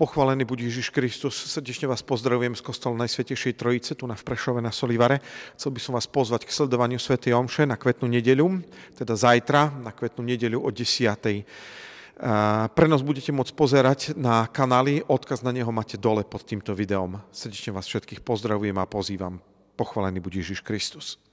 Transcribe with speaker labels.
Speaker 1: Pochválený buď Ježiš Kristus. Srdečne vás pozdravujem z kostola Najsvetejšej Trojice tu na v Prešove na Solivare. Chcel by som vás pozvať k sledovaniu Sv. Omše na kvetnú nedeľu, teda zajtra na kvetnú nedeľu o 10. Prenos budete môcť pozerať na kanály, odkaz na neho máte dole pod týmto videom. Srdečne vás všetkých pozdravujem a pozývam. Pochválený buď Ježiš Kristus.